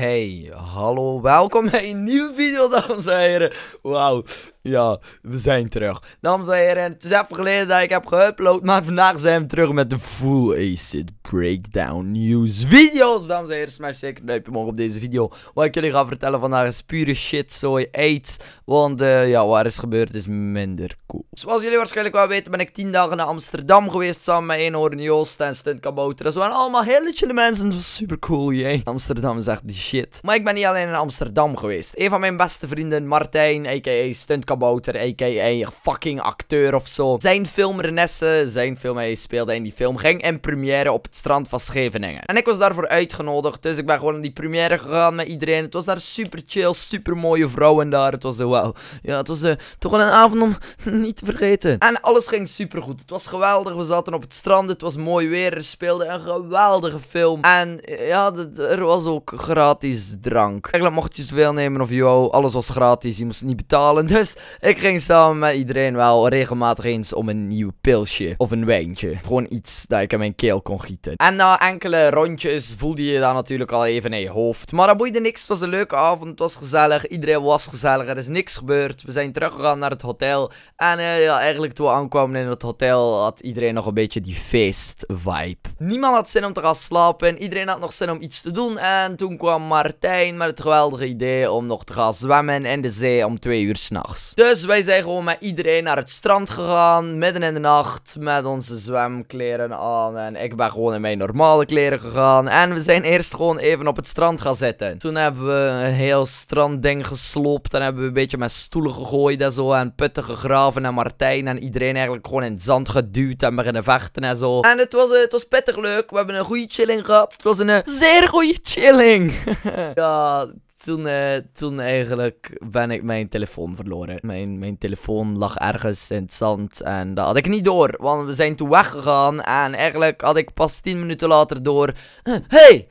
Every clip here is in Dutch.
Hey, hallo, welkom bij een nieuwe video, dames en heren. Wauw, ja, we zijn terug. Dames en heren, het is even geleden dat ik heb geüpload, maar vandaag zijn we terug met de full acid breakdown news video's. Dames en heren, smash zeker een duimpje omhoog op deze video. Wat ik jullie ga vertellen vandaag is pure shit, zooi, aids. Want uh, ja, waar is gebeurd is minder cool. Zoals jullie waarschijnlijk wel weten ben ik 10 dagen naar Amsterdam geweest samen met Eenhoorn, Joost en Stunt Dat waren allemaal hele chille mensen, dat was super cool, jee. Amsterdam is echt die shit. Maar ik ben niet alleen in Amsterdam geweest. Een van mijn beste vrienden, Martijn, a.k.a. Stunt kabouter, a.k.a. fucking acteur of zo. Zijn film Renesse, zijn film hij speelde in die film, ging in première op het strand van Scheveningen. En ik was daarvoor uitgenodigd, dus ik ben gewoon in die première gegaan met iedereen. Het was daar super chill, super mooie vrouwen daar. Het was zo, Ja, het was eh, toch wel een avond om niet te vergeten. En alles ging super goed. Het was geweldig, we zaten op het strand, het was mooi weer, er speelde een geweldige film. En eh, ja, er was ook gratis drank. Eigenlijk mocht je zoveel nemen of yo, alles was gratis, je moest niet betalen. Dus ik ging samen met iedereen wel regelmatig eens om een nieuw pilsje of een wijntje. Gewoon iets dat ik in mijn keel kon gieten. En na enkele rondjes voelde je dat natuurlijk al even in je hoofd. Maar dat boeide niks. Het was een leuke avond. Het was gezellig. Iedereen was gezellig. Er is niks gebeurd. We zijn teruggegaan naar het hotel. En eh, ja, eigenlijk toen we aankwamen in het hotel had iedereen nog een beetje die feest-vibe. Niemand had zin om te gaan slapen. Iedereen had nog zin om iets te doen. En toen kwam Martijn met het geweldige idee om nog te gaan zwemmen in de zee om twee uur s'nachts. Dus wij zijn gewoon met iedereen naar het strand gegaan. Midden in de nacht. Met onze zwemkleren aan. En ik ben gewoon in mijn normale kleren gegaan. En we zijn eerst gewoon even op het strand gaan zitten. Toen hebben we een heel strandding geslopt. En hebben we een beetje met stoelen gegooid en zo. En putten gegraven. En Martijn en iedereen eigenlijk gewoon in het zand geduwd. En beginnen vechten en zo. En het was, het was pittig leuk. We hebben een goede chilling gehad. Het was een eh, zeer goede chilling. ja, toen, eh, toen eigenlijk ben ik mijn telefoon verloren. Mijn, mijn telefoon lag ergens in het zand en dat had ik niet door. Want we zijn toen weggegaan en eigenlijk had ik pas 10 minuten later door... Hey!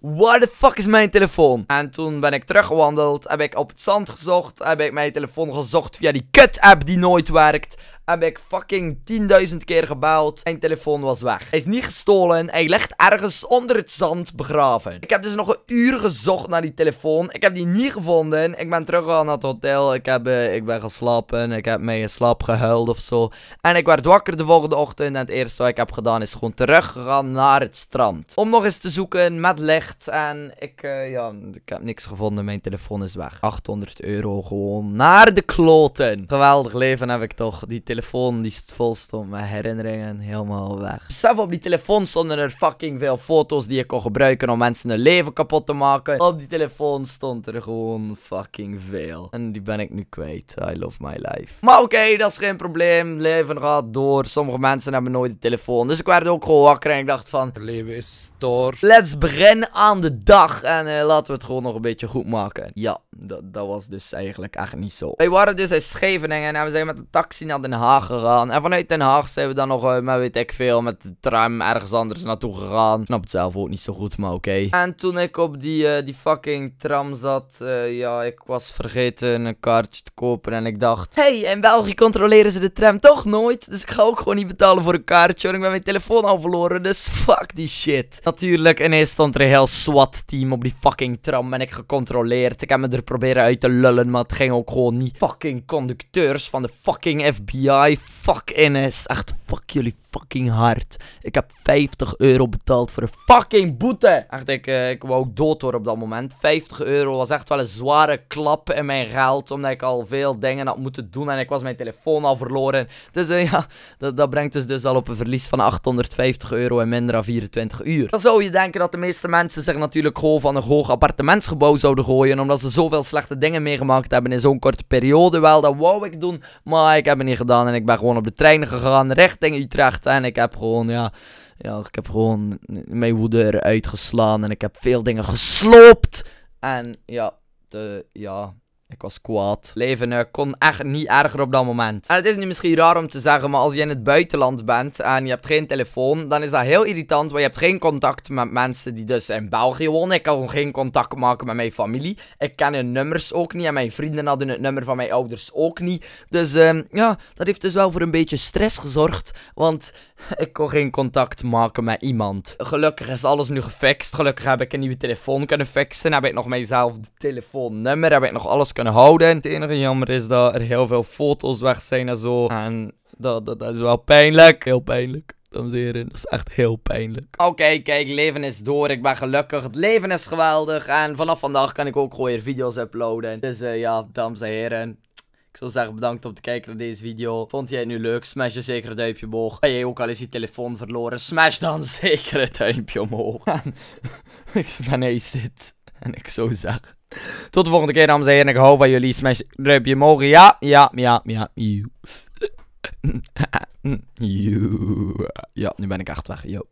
Waar de fuck is mijn telefoon? En toen ben ik teruggewandeld, heb ik op het zand gezocht, heb ik mijn telefoon gezocht via die kut-app die nooit werkt heb ik fucking 10.000 keer gebeld. Mijn telefoon was weg. Hij is niet gestolen. Hij ligt ergens onder het zand begraven. Ik heb dus nog een uur gezocht naar die telefoon. Ik heb die niet gevonden. Ik ben teruggegaan naar het hotel. Ik, heb, eh, ik ben geslapen. Ik heb me in slaap gehuild of zo. En ik werd wakker de volgende ochtend. En het eerste wat ik heb gedaan is gewoon teruggegaan naar het strand. Om nog eens te zoeken met licht. En ik, eh, ja, ik heb niks gevonden. Mijn telefoon is weg. 800 euro gewoon naar de kloten. Geweldig leven heb ik toch. Die telefoon telefoon die vol stond met herinneringen helemaal weg. Besef, op die telefoon stonden er fucking veel foto's die je kon gebruiken om mensen hun leven kapot te maken. Op die telefoon stond er gewoon fucking veel. En die ben ik nu kwijt. I love my life. Maar oké, dat is geen probleem. Leven gaat door. Sommige mensen hebben nooit een telefoon. Dus ik werd ook gewoon wakker en ik dacht van... Het leven is door. Let's beginnen aan de dag. En eh, laten we het gewoon nog een beetje goed maken. Ja, dat was dus eigenlijk echt niet zo. Wij waren dus in Scheveningen en we zijn met de taxi naar Den Haag en vanuit Den Haag zijn we dan nog, eh, maar weet ik veel, met de tram ergens anders naartoe gegaan. Ik snap het zelf ook niet zo goed, maar oké. En toen ik op die, eh, die fucking tram zat, eh, ja, ik was vergeten een kaartje te kopen. En ik dacht, hey, in België controleren ze de tram toch nooit. Dus ik ga ook gewoon niet betalen voor een kaartje. Want ik ben mijn telefoon al verloren, dus fuck die shit. Natuurlijk, ineens stond er een heel SWAT-team op die fucking tram. En ik gecontroleerd. Ik heb me er proberen uit te lullen, maar het ging ook gewoon niet. Fucking conducteurs van de fucking FBI guy. Fuck is, Echt, fuck jullie fucking hard. Ik heb 50 euro betaald voor een fucking boete. Echt, ik, eh, ik wou dood worden op dat moment. 50 euro was echt wel een zware klap in mijn geld. Omdat ik al veel dingen had moeten doen. En ik was mijn telefoon al verloren. Dus eh, ja, dat, dat, brengt dus, dus al op een verlies van 850 euro in minder dan 24 uur. Dan zou je denken dat de meeste mensen zich natuurlijk gewoon van een hoog appartementsgebouw zouden gooien. Omdat ze zoveel slechte dingen meegemaakt hebben in zo'n korte periode. Wel, dat wou ik doen. Maar ik heb het niet gedaan en ik ben gewoon op de trein gegaan, richting Utrecht. En ik heb gewoon, ja, ja ik heb gewoon mijn woede eruit geslaan en ik heb veel dingen gesloopt. En ja, de, ja, ik was kwaad. Leven eh, kon echt niet erger op dat moment. En het is nu misschien raar om te zeggen, maar als je in het buitenland bent en je hebt geen telefoon, dan is dat heel irritant, want je hebt geen contact met mensen die dus in België wonen. Ik kan geen contact maken met mijn familie. Ik ken hun nummers ook niet en mijn vrienden hadden het nummer van mijn ouders ook niet. Dus ehm, ja, dat heeft dus wel voor een beetje stress gezorgd, want ik kon geen contact maken met iemand. Gelukkig is alles nu gefixt. Gelukkig heb ik een nieuwe telefoon kunnen fixen. Heb ik nog mijnzelf telefoonnummer, heb ik nog alles kunnen houden. Het enige jammer is dat er heel veel foto's weg zijn en zo. En dat, dat, dat is wel pijnlijk. Heel pijnlijk. Dames en heren, dat is echt heel pijnlijk. Oké, kijk, leven is door. Ik ben gelukkig. Het leven is geweldig. En vanaf vandaag kan ik ook gewoon weer video's uploaden. Dus eh, ja, dames en heren. Ik zou zeggen bedankt om te kijken naar deze video. Vond jij het nu leuk? Smash je zeker een duimpje omhoog. Ben jij ook al eens je telefoon verloren? Smash dan zeker een duimpje omhoog. ik ben dit En ik zou zeggen... Tot de volgende keer, dames en heren. Ik hoop van jullie. Smash je omhoog. Ja, ja, ja, ja. ja, nu ben ik echt weg. Yo.